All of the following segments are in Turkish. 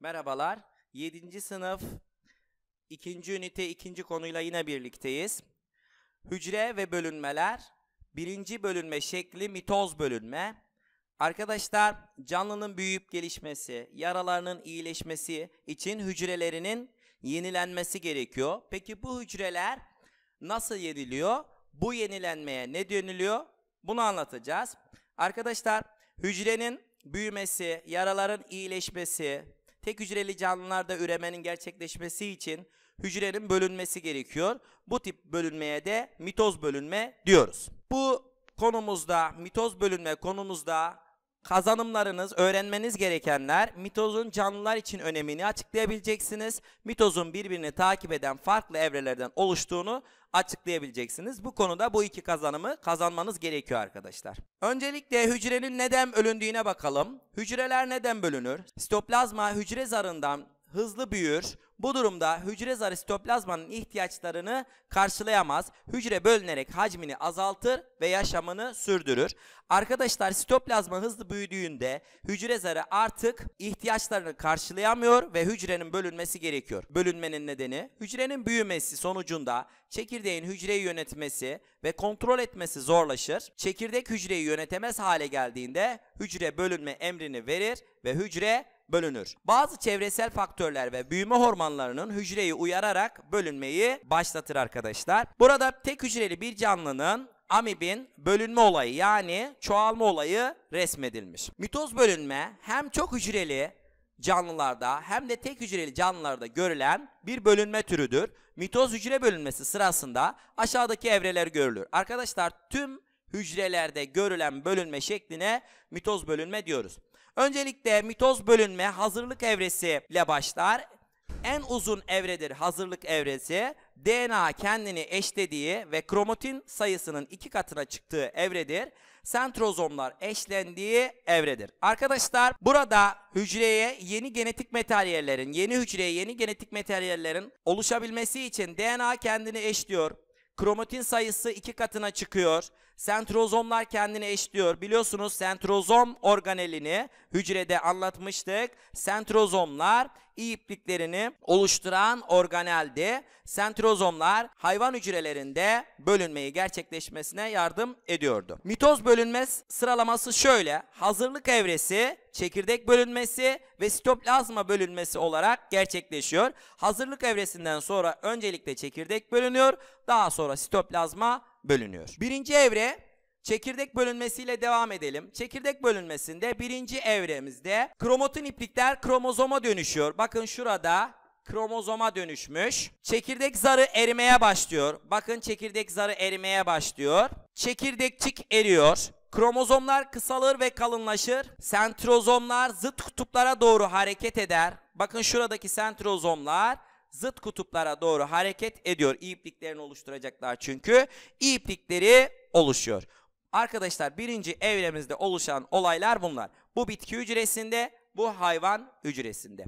Merhabalar. 7. sınıf 2. ünite 2. konuyla yine birlikteyiz. Hücre ve bölünmeler. Birinci bölünme şekli mitoz bölünme. Arkadaşlar canlının büyüyüp gelişmesi, yaralarının iyileşmesi için hücrelerinin yenilenmesi gerekiyor. Peki bu hücreler nasıl yeniliyor? Bu yenilenmeye ne deniliyor? Bunu anlatacağız. Arkadaşlar hücrenin büyümesi, yaraların iyileşmesi, Tek hücreli canlılarda üremenin gerçekleşmesi için hücrenin bölünmesi gerekiyor. Bu tip bölünmeye de mitoz bölünme diyoruz. Bu konumuzda mitoz bölünme konumuzda Kazanımlarınız, öğrenmeniz gerekenler mitozun canlılar için önemini açıklayabileceksiniz. Mitozun birbirini takip eden farklı evrelerden oluştuğunu açıklayabileceksiniz. Bu konuda bu iki kazanımı kazanmanız gerekiyor arkadaşlar. Öncelikle hücrenin neden bölündüğüne bakalım. Hücreler neden bölünür? Sitoplazma hücre zarından hızlı büyür. Bu durumda hücre zarı sitoplazmanın ihtiyaçlarını karşılayamaz. Hücre bölünerek hacmini azaltır ve yaşamını sürdürür. Arkadaşlar sitoplazma hızlı büyüdüğünde hücre zarı artık ihtiyaçlarını karşılayamıyor ve hücrenin bölünmesi gerekiyor. Bölünmenin nedeni hücrenin büyümesi sonucunda çekirdeğin hücreyi yönetmesi ve kontrol etmesi zorlaşır. Çekirdek hücreyi yönetemez hale geldiğinde hücre bölünme emrini verir ve hücre bölünür. Bazı çevresel faktörler ve büyüme hormonlarının hücreyi uyararak bölünmeyi başlatır arkadaşlar. Burada tek hücreli bir canlının amibin bölünme olayı yani çoğalma olayı resmedilmiş. Mitoz bölünme hem çok hücreli canlılarda hem de tek hücreli canlılarda görülen bir bölünme türüdür. Mitoz hücre bölünmesi sırasında aşağıdaki evreler görülür. Arkadaşlar tüm hücrelerde görülen bölünme şekline mitoz bölünme diyoruz. Öncelikle mitoz bölünme hazırlık evresi ile başlar. En uzun evredir hazırlık evresi. DNA kendini eşlediği ve kromatin sayısının iki katına çıktığı evredir. Sentrozomlar eşlendiği evredir. Arkadaşlar burada hücreye yeni genetik materyallerin, yeni hücreye yeni genetik materyallerin oluşabilmesi için DNA kendini eşliyor. Kromatin sayısı iki katına çıkıyor. Sentrozomlar kendini eşliyor. Biliyorsunuz sentrozom organelini hücrede anlatmıştık. Sentrozomlar iyi ipliklerini oluşturan organeldi. sentrozomlar hayvan hücrelerinde bölünmeyi gerçekleşmesine yardım ediyordu. Mitoz bölünme sıralaması şöyle. Hazırlık evresi, çekirdek bölünmesi ve sitoplazma bölünmesi olarak gerçekleşiyor. Hazırlık evresinden sonra öncelikle çekirdek bölünüyor, daha sonra sitoplazma bölünüyor. Birinci evre Çekirdek bölünmesiyle devam edelim. Çekirdek bölünmesinde birinci evremizde kromatin iplikler kromozoma dönüşüyor. Bakın şurada kromozoma dönüşmüş. Çekirdek zarı erimeye başlıyor. Bakın çekirdek zarı erimeye başlıyor. Çekirdekçik eriyor. Kromozomlar kısalır ve kalınlaşır. Sentrozomlar zıt kutuplara doğru hareket eder. Bakın şuradaki sentrozomlar zıt kutuplara doğru hareket ediyor. İpliklerini oluşturacaklar çünkü. iplikleri oluşuyor. Arkadaşlar birinci evremizde oluşan olaylar bunlar. Bu bitki hücresinde, bu hayvan hücresinde.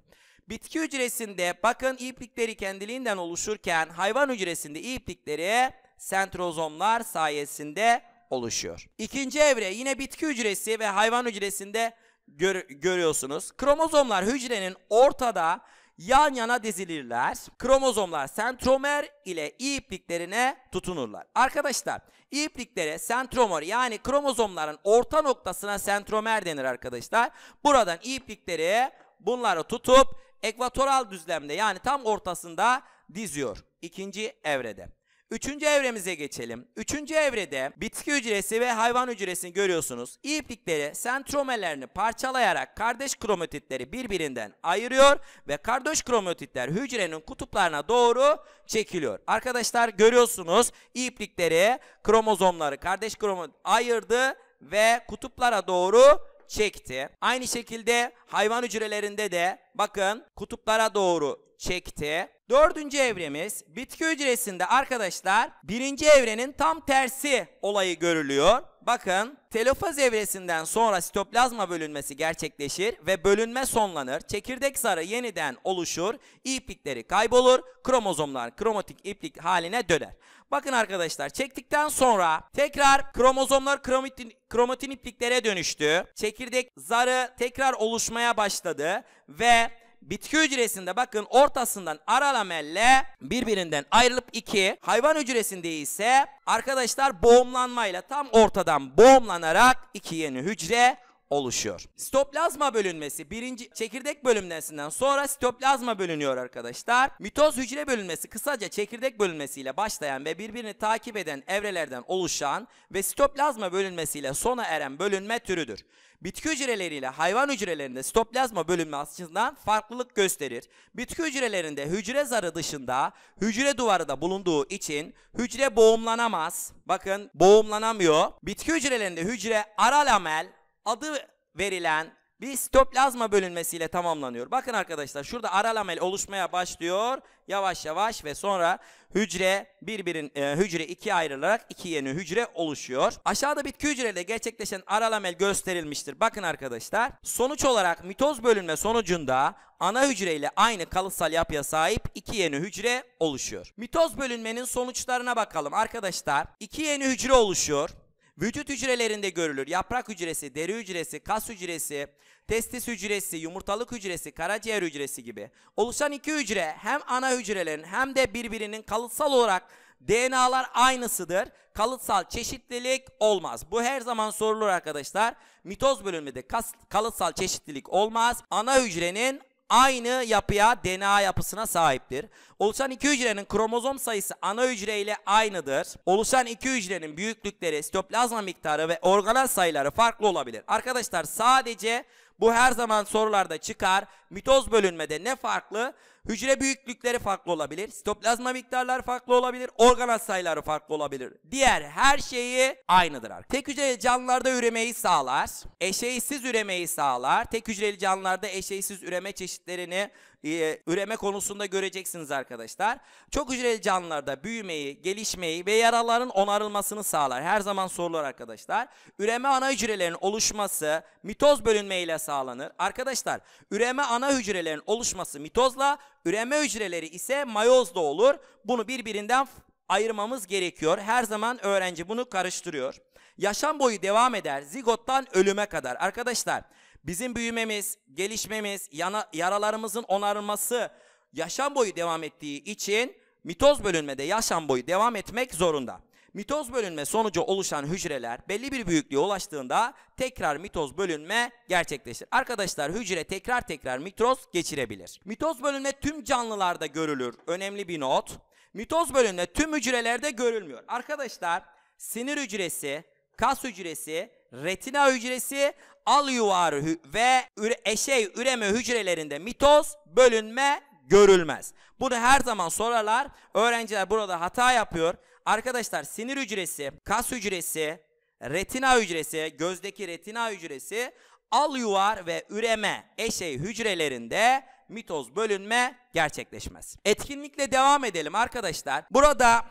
Bitki hücresinde bakın iplikleri kendiliğinden oluşurken hayvan hücresinde iplikleri sentrozomlar sayesinde oluşuyor. İkinci evre yine bitki hücresi ve hayvan hücresinde gör görüyorsunuz. Kromozomlar hücrenin ortada yan yana dizilirler. Kromozomlar sentromer ile ipliklerine tutunurlar. Arkadaşlar ipliklere sentromer yani kromozomların orta noktasına sentromer denir arkadaşlar. Buradan iplikleri bunları tutup ekvatoral düzlemde yani tam ortasında diziyor. İkinci evrede. Üçüncü evremize geçelim. Üçüncü evrede bitki hücresi ve hayvan hücresini görüyorsunuz. İplikleri sentromelerini parçalayarak kardeş kromatitleri birbirinden ayırıyor ve kardeş kromatitler hücrenin kutuplarına doğru çekiliyor. Arkadaşlar görüyorsunuz iplikleri kromozomları kardeş kromatit ayırdı ve kutuplara doğru çekti. Aynı şekilde hayvan hücrelerinde de bakın kutuplara doğru çekti. Dördüncü evremiz bitki hücresinde arkadaşlar birinci evrenin tam tersi olayı görülüyor. Bakın telofaz evresinden sonra sitoplazma bölünmesi gerçekleşir ve bölünme sonlanır. Çekirdek zarı yeniden oluşur, iplikleri kaybolur, kromozomlar kromatik iplik haline döner. Bakın arkadaşlar çektikten sonra tekrar kromozomlar kromatin, kromatin ipliklere dönüştü. Çekirdek zarı tekrar oluşmaya başladı ve bitki hücresinde bakın ortasından aralamelle birbirinden ayrılıp iki. Hayvan hücresinde ise arkadaşlar boğumlanmayla tam ortadan boğumlanarak iki yeni hücre oluşuyor. Sitoplazma bölünmesi birinci çekirdek bölünmesinden sonra sitoplazma bölünüyor arkadaşlar. Mitoz hücre bölünmesi kısaca çekirdek bölünmesiyle başlayan ve birbirini takip eden evrelerden oluşan ve sitoplazma bölünmesiyle sona eren bölünme türüdür. Bitki hücreleriyle hayvan hücrelerinde sitoplazma bölünme açısından farklılık gösterir. Bitki hücrelerinde hücre zarı dışında hücre duvarı da bulunduğu için hücre boğumlanamaz. Bakın boğumlanamıyor. Bitki hücrelerinde hücre aralamel adı verilen bir sitoplazma bölünmesiyle tamamlanıyor. Bakın arkadaşlar şurada aralamel oluşmaya başlıyor yavaş yavaş ve sonra hücre birbirin e, hücre ikiye ayrılarak iki yeni hücre oluşuyor. Aşağıda bitki hücrede gerçekleşen aralamel gösterilmiştir. Bakın arkadaşlar sonuç olarak mitoz bölünme sonucunda ana hücre ile aynı kalıtsal yapıya sahip iki yeni hücre oluşuyor. Mitoz bölünmenin sonuçlarına bakalım arkadaşlar. İki yeni hücre oluşuyor. Vücut hücrelerinde görülür. Yaprak hücresi, deri hücresi, kas hücresi, testis hücresi, yumurtalık hücresi, karaciğer hücresi gibi. Oluşan iki hücre hem ana hücrelerin hem de birbirinin kalıtsal olarak DNA'lar aynısıdır. Kalıtsal çeşitlilik olmaz. Bu her zaman sorulur arkadaşlar. Mitoz bölümünde kalıtsal çeşitlilik olmaz. Ana hücrenin aynı yapıya DNA yapısına sahiptir. Oluşan iki hücrenin kromozom sayısı ana hücre ile aynıdır. Oluşan iki hücrenin büyüklükleri, sitoplazma miktarı ve organel sayıları farklı olabilir. Arkadaşlar sadece bu her zaman sorularda çıkar. Mitoz bölünmede ne farklı? Hücre büyüklükleri farklı olabilir. Sitoplazma miktarları farklı olabilir. Organ sayıları farklı olabilir. Diğer her şeyi aynıdır. Tek hücreli canlılarda üremeyi sağlar. Eşeğsiz üremeyi sağlar. Tek hücreli canlılarda eşeğsiz üreme çeşitlerini e, üreme konusunda göreceksiniz arkadaşlar. Çok hücreli canlılarda büyümeyi, gelişmeyi ve yaraların onarılmasını sağlar. Her zaman sorular arkadaşlar. Üreme ana hücrelerin oluşması mitoz bölünmeyle sağlar sağlanır? Arkadaşlar üreme ana hücrelerin oluşması mitozla üreme hücreleri ise mayozla olur. Bunu birbirinden ayırmamız gerekiyor. Her zaman öğrenci bunu karıştırıyor. Yaşam boyu devam eder zigottan ölüme kadar. Arkadaşlar bizim büyümemiz, gelişmemiz, yana, yaralarımızın onarılması yaşam boyu devam ettiği için mitoz bölünmede yaşam boyu devam etmek zorunda. Mitoz bölünme sonucu oluşan hücreler belli bir büyüklüğe ulaştığında tekrar mitoz bölünme gerçekleşir. Arkadaşlar hücre tekrar tekrar mitoz geçirebilir. Mitoz bölünme tüm canlılarda görülür. Önemli bir not. Mitoz bölünme tüm hücrelerde görülmüyor. Arkadaşlar sinir hücresi, kas hücresi, retina hücresi, al yuvar ve üre şey üreme hücrelerinde mitoz bölünme görülmez. Bunu her zaman sorarlar. Öğrenciler burada hata yapıyor. Arkadaşlar sinir hücresi, kas hücresi, retina hücresi, gözdeki retina hücresi al yuvar ve üreme eşey hücrelerinde mitoz bölünme gerçekleşmez. Etkinlikle devam edelim arkadaşlar. Burada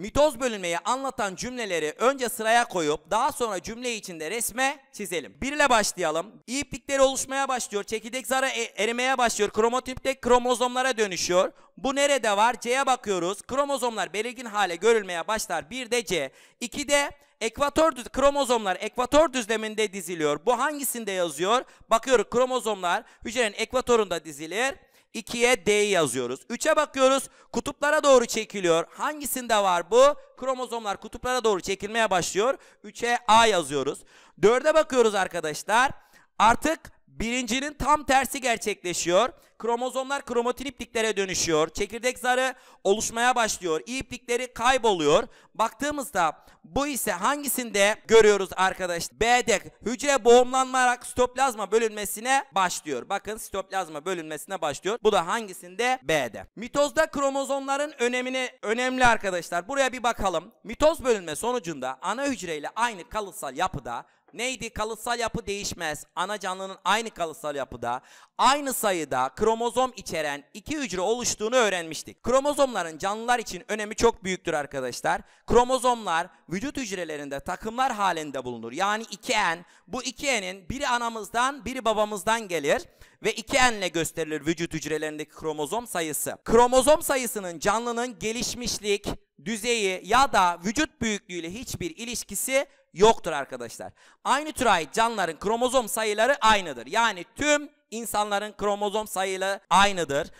Mitoz bölünmeyi anlatan cümleleri önce sıraya koyup daha sonra cümle içinde resme çizelim. Bir ile başlayalım. İplikleri oluşmaya başlıyor. Çekirdek zarı e, erimeye başlıyor. Kromatiptek kromozomlara dönüşüyor. Bu nerede var? C'ye bakıyoruz. Kromozomlar belirgin hale görülmeye başlar. Bir de C. İki de ekvator düz kromozomlar ekvator düzleminde diziliyor. Bu hangisinde yazıyor? Bakıyoruz kromozomlar hücrenin ekvatorunda dizilir. 2'ye D yazıyoruz. 3'e bakıyoruz. Kutuplara doğru çekiliyor. Hangisinde var bu? Kromozomlar kutuplara doğru çekilmeye başlıyor. 3'e A yazıyoruz. 4'e bakıyoruz arkadaşlar. Artık Birincinin tam tersi gerçekleşiyor. Kromozomlar kromatin ipliklere dönüşüyor. Çekirdek zarı oluşmaya başlıyor. İ iplikleri kayboluyor. Baktığımızda bu ise hangisinde görüyoruz arkadaşlar? B'de hücre boğumlanarak sitoplazma bölünmesine başlıyor. Bakın sitoplazma bölünmesine başlıyor. Bu da hangisinde? B'de. Mitozda kromozomların önemini önemli arkadaşlar. Buraya bir bakalım. Mitoz bölünme sonucunda ana hücreyle aynı kalıtsal yapıda Neydi? Kalıtsal yapı değişmez. Ana canlının aynı kalıtsal yapıda, aynı sayıda kromozom içeren iki hücre oluştuğunu öğrenmiştik. Kromozomların canlılar için önemi çok büyüktür arkadaşlar. Kromozomlar vücut hücrelerinde takımlar halinde bulunur. Yani iki en Bu iki enin biri anamızdan, biri babamızdan gelir ve iki enle ile gösterilir vücut hücrelerindeki kromozom sayısı. Kromozom sayısının canlının gelişmişlik, düzeyi ya da vücut büyüklüğüyle hiçbir ilişkisi yoktur arkadaşlar. Aynı tür ait canlıların kromozom sayıları aynıdır. Yani tüm insanların kromozom sayıları aynıdır.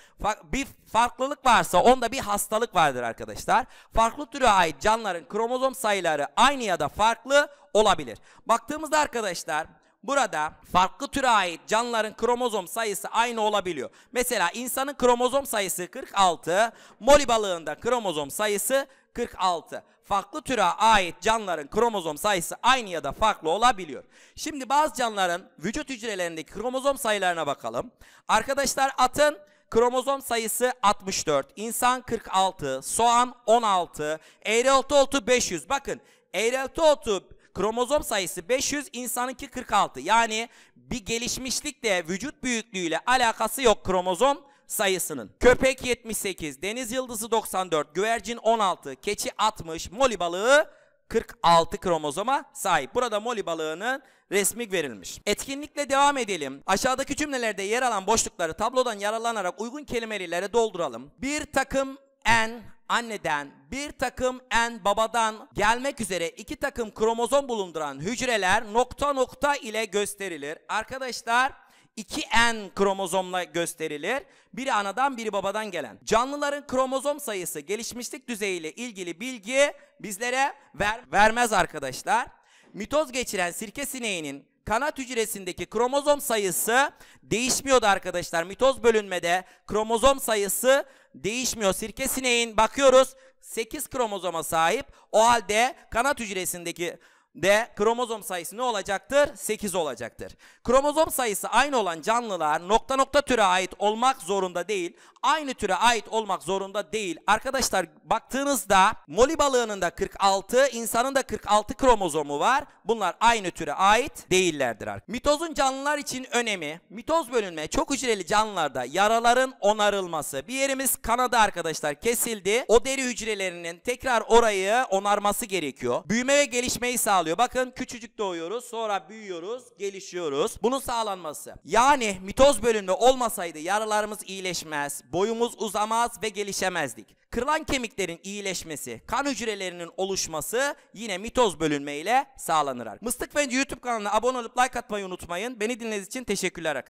Bir farklılık varsa onda bir hastalık vardır arkadaşlar. Farklı türe ait canlıların kromozom sayıları aynı ya da farklı olabilir. Baktığımızda arkadaşlar burada farklı türe ait canlıların kromozom sayısı aynı olabiliyor. Mesela insanın kromozom sayısı 46, moli balığında kromozom sayısı 46. Farklı türe ait canlıların kromozom sayısı aynı ya da farklı olabiliyor. Şimdi bazı canlıların vücut hücrelerindeki kromozom sayılarına bakalım. Arkadaşlar atın kromozom sayısı 64, insan 46, soğan 16, eğrelti otu 500. Bakın eğrelti otu Kromozom sayısı 500, insanınki 46. Yani bir gelişmişlikle vücut büyüklüğüyle alakası yok kromozom sayısının. Köpek 78, deniz yıldızı 94, güvercin 16, keçi 60, moli balığı 46 kromozoma sahip. Burada moli balığının resmi verilmiş. Etkinlikle devam edelim. Aşağıdaki cümlelerde yer alan boşlukları tablodan yararlanarak uygun kelimelere dolduralım. Bir takım en anneden, bir takım en babadan gelmek üzere iki takım kromozom bulunduran hücreler nokta nokta ile gösterilir. Arkadaşlar iki N kromozomla gösterilir. Biri anadan biri babadan gelen. Canlıların kromozom sayısı gelişmişlik düzeyiyle ilgili bilgi bizlere ver, vermez arkadaşlar. Mitoz geçiren sirke sineğinin kanat hücresindeki kromozom sayısı değişmiyordu arkadaşlar. Mitoz bölünmede kromozom sayısı değişmiyor. Sirke sineğin bakıyoruz 8 kromozoma sahip. O halde kanat hücresindeki de kromozom sayısı ne olacaktır? 8 olacaktır. Kromozom sayısı aynı olan canlılar nokta nokta türe ait olmak zorunda değil aynı türe ait olmak zorunda değil. Arkadaşlar baktığınızda moli balığının da 46, insanın da 46 kromozomu var. Bunlar aynı türe ait değillerdir. Mitozun canlılar için önemi. Mitoz bölünme çok hücreli canlılarda yaraların onarılması. Bir yerimiz kanadı arkadaşlar kesildi. O deri hücrelerinin tekrar orayı onarması gerekiyor. Büyüme ve gelişmeyi sağlıyor. Bakın küçücük doğuyoruz, sonra büyüyoruz, gelişiyoruz. Bunun sağlanması. Yani mitoz bölünme olmasaydı yaralarımız iyileşmez, boyumuz uzamaz ve gelişemezdik. Kırılan kemiklerin iyileşmesi, kan hücrelerinin oluşması yine mitoz bölünme ile sağlanır. Mıstık ve YouTube kanalına abone olup like atmayı unutmayın. Beni dinlediğiniz için teşekkürler.